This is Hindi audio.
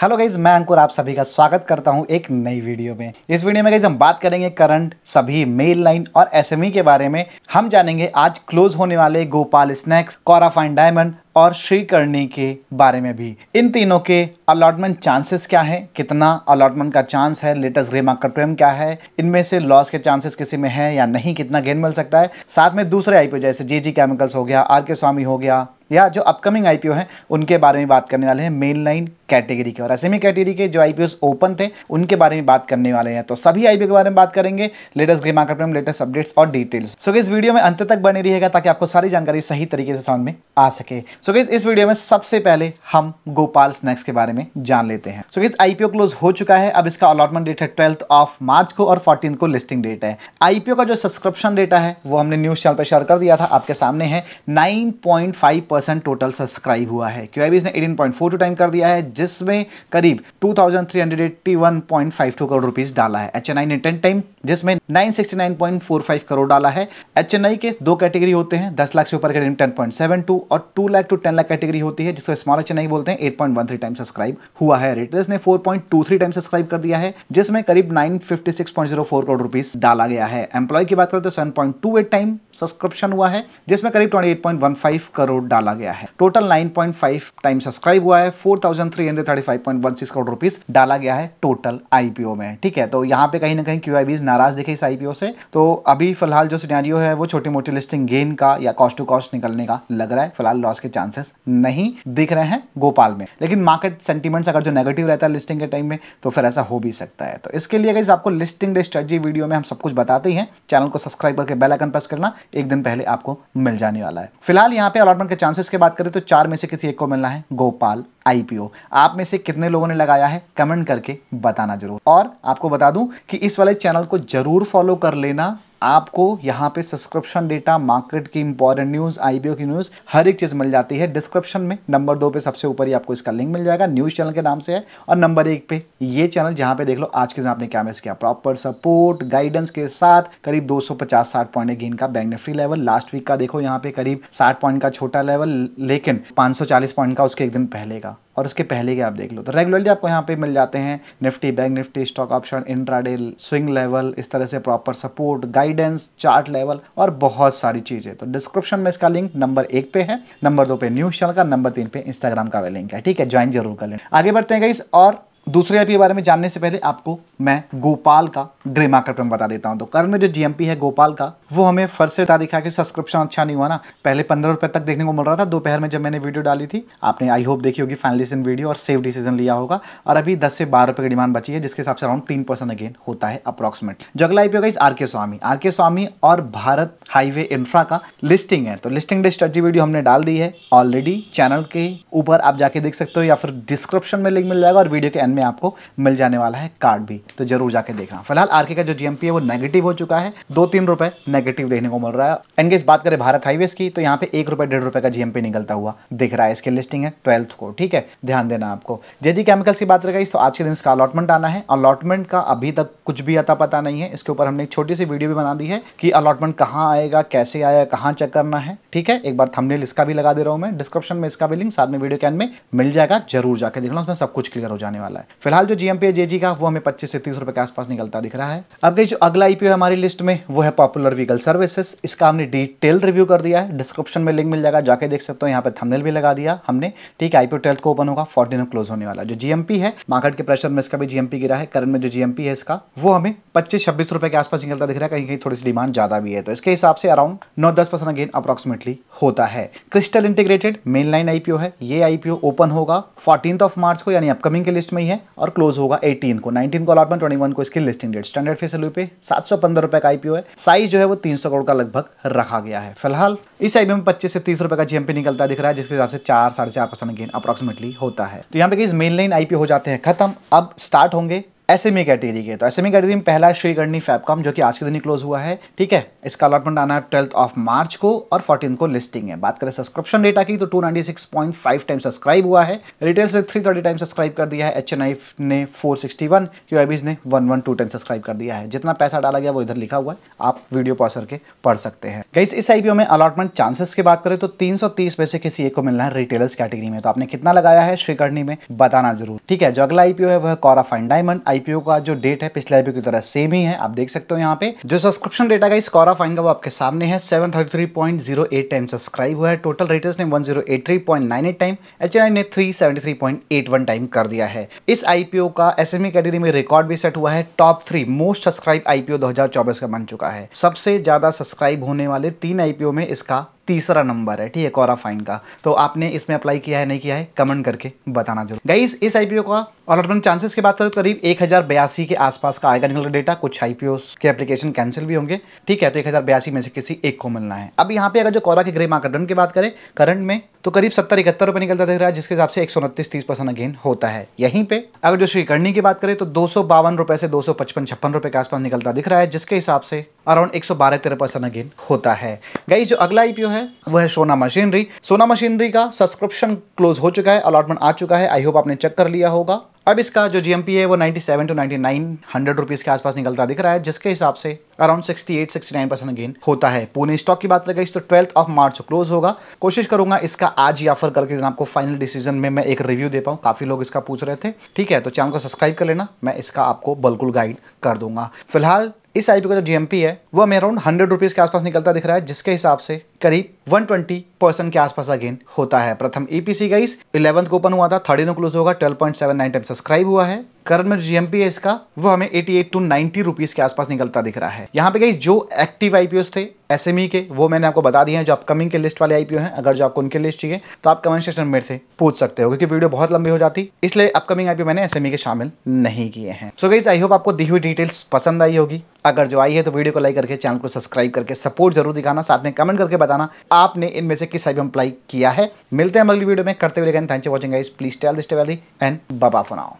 हेलो गाइज मैं अंकुर आप सभी का स्वागत करता हूं एक नई वीडियो में इस वीडियो में गाइज हम बात करेंगे करंट सभी मेल लाइन और एसएमई e के बारे में हम जानेंगे आज क्लोज होने वाले गोपाल स्नैक्स कौरा फाइन डायमंड और श्री करनी के बारे में भी इन तीनों के अलॉटमेंट चांसेस क्या है कितना अलॉटमेंट का चांस है लेटेस्ट ग्रे मार्क प्रेम क्या है इनमें से लॉस के चांसेस किसी में है या नहीं कितना गेन मिल सकता है साथ में दूसरे आईपीओ जैसे जे जी केमिकल्स हो गया आर के स्वामी हो गया या जो अपकमिंग आईपीओ हैं उनके बारे में बात करने वाले हैं मेन लाइन कैटेगरी के और ऐसे में कैटेगरी के जो आईपीओ ओपन थे उनके बारे में बात करने वाले हैं तो सभी आईपीओ के बारे में बात करेंगे लेटेस्ट ग्रे मार्केट में लेटेस्ट अपडेट्स और डिटेल्स सो so, इस वीडियो में अंत तक बने रहिएगा ताकि आपको सारी जानकारी सही तरीके से समझ में आ सके सो so, इस वीडियो में सबसे पहले हम गोपाल स्नैक्स के बारे में जान लेते हैं सो so, आईपीओ क्लोज हो चुका है अब इसका अलॉटमेंट डेट है ट्वेल्थ ऑफ मार्च को और फोर्टीन को लिस्टिंग डेट है आईपीओ का जो सब्सक्रिप्शन डेटा है वो हमने न्यूज चैनल पर शेयर कर दिया था आपके सामने है 9.5 टोटल सब्सक्राइब हुआ है क्यू इसने 18.42 टाइम कर दिया है जिसमें करीब टू करोड़ रुपीज डाला है एच ने टेन टाइम जिसमें नाइन करोड़ डाला है एच के दो कैटेगरी होते हैं दस लाख से ऊपर के टेन और two lakh two two ten lakh category होती है जिसको स्मॉल नहीं बोलते हैं eight point one three time subscribe हुआ है रेटर्स ने थ्री टाइम सब्सक्राइब कर दिया है जिसमें करीब nine fifty six point zero four crore rupees डाला गया है एम्प्लॉय की बात करें तो एट टाइम सब्सक्रिप्शन हुआ है जिसमें करीब twenty eight point one five crore डाला गया है total nine point five time subscribe हुआ है four thousand three hundred thirty five point one six crore rupees डाला गया है टोटल आईपीओ में ठीक है तो यहाँ पे कहीं ना कहीं क्यू नाराज दिखे इस आईपीओ से तो अभी फिलहाल जो सिनेरियो है वो छोटी मोटी लिस्टिंग गेन का या कॉस्ट टू कॉस्ट निकलने का लग रहा है फिलहाल लॉस के चांस चांसेस नहीं दिख रहे हैं गोपाल में लेकिन मार्केट सेंटीमेंट्स अगर जो नेगेटिव रहता है लिस्टिंग के टाइम में तो फिर ऐसा हो भी सकता है तो इसके लिए गाइज आपको लिस्टिंग डे स्ट्रेटजी वीडियो में हम सब कुछ बताते हैं चैनल को सब्सक्राइब करके बेल आइकन प्रेस करना एक दिन पहले आपको मिल जाने वाला है फिलहाल यहाँ पे अलॉटमेंट के चांसेस की बात करें तो चार में से किसी एक को मिलना है गोपाल आईपीओ आप में से कितने लोगों ने लगाया है कमेंट करके बताना जरूर और आपको बता दूं कि इस वाले चैनल को जरूर फॉलो कर लेना आपको यहाँ पे सब्सक्रिप्शन डेटा मार्केट की इंपॉर्टेंट न्यूज़ आईबीओ की न्यूज़ हर एक चीज़ मिल जाती है डिस्क्रिप्शन में नंबर दो पे सबसे ऊपर ही आपको इसका लिंक मिल जाएगा न्यूज़ चैनल के नाम से है और नंबर एक पे ये चैनल जहाँ पे देख लो आज के दिन आपने क्या मिस किया प्रॉपर सपोर्ट गाइडेंस के साथ करीब दो सौ पचास साठ पॉइंट गेन का bank Nifty level last week का देखो यहाँ पे करीब साठ पॉइंट का छोटा लेवल लेकिन पाँच सौ चालीस पॉइंट का उसके एक दिन पहले का और उसके पहले के आप देख लो तो रेगुलरली आपको यहाँ पे मिल जाते हैं Nifty bank Nifty stock option intraday swing level इस तरह से proper support guidance chart level और बहुत सारी चीज़ें तो डिस्क्रिप्शन में इसका लिंक नंबर एक पे है नंबर दो पे न्यूज चैनल का नंबर तीन पे इंस्टाग्राम का लिंक है ठीक है ज्वाइन जरूर कर लें आगे बढ़ते हैं इस और दूसरे आईपी के बारे में जानने से पहले आपको मैं गोपाल का ड्रेमा कार्यक्रम बता देता हूं तो करंट में जो जीएमपी है गोपाल का वो हमें फर्स्ट से बता दिखा कि सब्सक्रिप्शन अच्छा नहीं हुआ ना पहले पंद्रह रुपए तक देखने को मिल रहा था दोपहर में जब मैंने वीडियो डाली थी आपने आई होप देखी होगी फाइनल इन वीडियो और सेफ डिसीजन लिया होगा और अभी दस से बारह रुपए की डिमांड बची है जिसके हिसाब से अराउंड तीन परसेंट अगेन होता है अप्रॉक्सिमेट जो अगला आईपीओ का इस are K Swami are K Swamy और भारत हाईवे इंफ्रा का लिस्टिंग है तो लिस्टिंग डे स्ट्रेटी वीडियो हमने डाल दी है ऑलरेडी चैनल के ऊपर आप जाके देख सकते हो या फिर डिस्क्रिप्शन में लिंक मिल जाएगा और वीडियो के एंड में आपको मिल जाने वाला है कार्ड भी तो जरूर जाके देखना फिलहाल आरके का जो जीएमपी है वो नेगेटिव हो चुका है दो तीन रुपए नेगेटिव देखने को मिल रहा है एनगेज बात करें भारत हाईवे की तो यहाँ पे एक रुपए डेढ़ रुपए का जीएमपी निकलता हुआ दिख रहा है इसकी लिस्टिंग है ट्वेल्थ को ठीक है ध्यान देना आपको जेजी केमिकल्स की बात रही तो आज के दिन इसका अलॉटमेंट आना है अलॉटमेंट का अभी तक कुछ भी अता पता नहीं है इसके ऊपर हमने एक छोटी सी वीडियो भी बना दी है कि अलॉटमेंट कहाँ आएगा कैसे आएगा कहाँ चेक करना है ठीक है एक बार थंबनेल इसका भी लगा दे रहा हूँ मैं डिस्क्रिप्शन में इसका भी लिंक साथ में वीडियो कैन में मिल जाएगा जरूर जाकर देखना उसमें सब कुछ क्लियर हो जाने वाला है है फिलहाल जो जीएमपी है जे का वो हमें पच्चीस से तीस रुपए के आसपास निकलता दिख रहा है अब गई जो अगला आईपीओ है हमारी लिस्ट में वो है पॉपुलर व्हीकल सर्विसेस इसका हमने डिटेल रिव्यू कर दिया है डिस्क्रिप्शन में लिंक मिल जाएगा जाके देख सकते हो यहाँ पे थमनेल भी लगा दिया हमने ठीक है आईपीओ ट्वेल्थ को ओपन होगा फोर्टीन को क्लोज होने वाला जो जीएमपी है मार्केट के प्रेशर में इसका भी जीएमपी गिरा है करंट में जो जीएमपी है इसका वो हमें पच्चीस छब्बीस रुपए के आसपास निकलता दिख रहा है कहीं कहीं थोड़ी सी डिमांड ज्यादा भी है तो इसके हिसाब से अराउंड नौ दस परसेंट गेन अप्रॉक्सीमेटली होता है Crystal Integrated main line IPO है ये आईपीओ ओपन होगा फोर्टीन ऑफ मार्च को यानी अपकमिंग के लिस्ट में ही है है और क्लोज होगा 18 को 19 को अलॉटमेंट 21 को इसकी listing date standard face value पे सात सौ का आईपीओ है साइज जो है वो 300 करोड़ का लगभग रखा गया है फिलहाल इस आईपीओ में पच्चीस से तीस रुपए का जीएमपी निकलता दिख रहा है जिसके हिसाब से चार साढ़े चार परसेंट गेन अप्रॉक्सीमेटली होता है तो यहाँ पे मेन लाइन आईपीओ हो जाते हैं खत्म अब स्टार्ट होंगे एस एम कैटेगरी के तो एस एम कैटेगरी में पहला श्रीकर्णी फैपकॉम जो कि आज के दिन ही क्लोज हुआ है ठीक है इसका अलॉटमेंट आना है ट्वेल्थ ऑफ मार्च को और फोर्टीन को लिस्टिंग है बात करें सब्सक्रिप्शन डेटा की तो 296.5 टाइम सब्सक्राइब हुआ है रिटेल से 330 टाइम सब्सक्राइब कर दिया है एच ने फोर सिक्सटी वन ने one one two time subscribe कर दिया है जितना पैसा डाला गया वो इधर लिखा हुआ है आप वीडियो पॉज करके पढ़ सकते हैं गाइस इस आईपीओ में अलॉटमेंट चांसेस की बात करें तो 330 में से किसी एक को मिलना है रिटेलर्स कैटेगरी में तो आपने कितना लगाया है श्रीकर्णी में बताना जरूर ठीक है जो अगला आईपीओ है वह कॉरा फाइन डायमंड आईपीओ का जो डेट है पिछले आईपीओ की तरह सेम ही है आप देख सकते हो यहाँ पे जो सब्सक्रिप्शन डेटा इस कॉरा फाइन का वो आपके सामने है सेवन टाइम सब्सक्राइब हुआ है टोटल रेटर्स ने वन टाइम एच ने थ्री टाइम कर दिया है इस आईपीओ का एस कैटेगरी e में रिकॉर्ड भी सेट हुआ है top three most subscribe IPO दो का बन चुका है सबसे ज्यादा सब्सक्राइब होने वाले तीन आईपीओ में इसका तीसरा नंबर है ठीक है कोरा फाइन का तो आपने इसमें अप्लाई किया है नहीं किया है कमेंट करके बताना जरूर गाइस इस आईपीओ का अलॉटमेंट चांसेस की बात करें तो करीब एक के आसपास का आएगा निकल डेटा कुछ आईपीओ के एप्लीकेशन कैंसिल भी होंगे ठीक है तो एक में से किसी एक को मिलना है अब यहाँ पे अगर जो कोरा के ग्रे मार्केट की बात करें करंट में तो करीब सत्तर इकहत्तर रुपए निकलता दिख रहा है जिसके हिसाब से एक सौ तीस परसेंट अगेन होता है यहीं पे अगर जो श्रीकरणी की बात करें तो दो सौ बावन रुपए से दो सौ पचपन छप्पन रुपए के आसपास निकलता दिख रहा है जिसके हिसाब से अराउंड एक सौ बारह तेरह परसेंट अगेन होता है गई जो अगला आईपीओ है है वह है सोना मशीनरी सोना मशीनरी का सब्सक्रिप्शन क्लोज हो चुका है अलॉटमेंट आ चुका है आई होप आपने चेक कर लिया होगा अब इसका जो जीएमपी है वो 97 टू 99 हंड्रेड रुपीज के आसपास निकलता दिख रहा है जिसके हिसाब से अराउंड 68 69 परसेंट गेन होता है पुणे स्टॉक की बात लगाई तो ट्वेल्थ ऑफ मार्च क्लोज होगा कोशिश करूंगा इसका आज या फिर कल के दिन आपको फाइनल डिसीजन में मैं एक रिव्यू दे पाऊँ काफी लोग इसका पूछ रहे थे ठीक है तो चैनल को सब्सक्राइब कर लेना मैं इसका आपको बिल्कुल गाइड कर दूंगा फिलहाल इस आईपी का जो जीएमपी है वो हमें अराउंड हंड्रेड रुपीज के आसपास निकलता दिख रहा है जिसके हिसाब से करीब 120 परसेंट के आसपास का गेन होता है प्रथम ईपीसी गाइस इलेवंथ को ओपन हुआ था थर्टीन क्लोज होगा twelve point seven nine time subscribe हुआ है कर्म पी है इसका वो हमें 88 टू 90 रुपीस के आसपास निकलता दिख रहा है यहाँ पे गई जो एक्टिव आईपीओ थे एसएमई e के वो मैंने आपको बता दिए हैं जो अपकमिंग के लिस्ट वाले आईपीओ हैं अगर जो आपको उनके लिस्ट चाहिए तो आप कमेंट सेक्शन में से पूछ सकते हो क्योंकि वीडियो बहुत लंबी हो जाती इसलिए अपकमिंग आईपीओ मैंने एसएमई e के शामिल नहीं किए हैं सो गाइज आई होप आपको दी हुई डिटेल्स पसंद आई होगी अगर जो आई है तो वीडियो को लाइक करके चैनल को सब्सक्राइब करके सपोर्ट जरूर दिखाना साथ में कमेंट करके बताना आपने इनमें से किस आईपीओ अप्लाई किया है मिलते हैं अगली वीडियो में करते हुए thank you watching please tell this and bye bye for now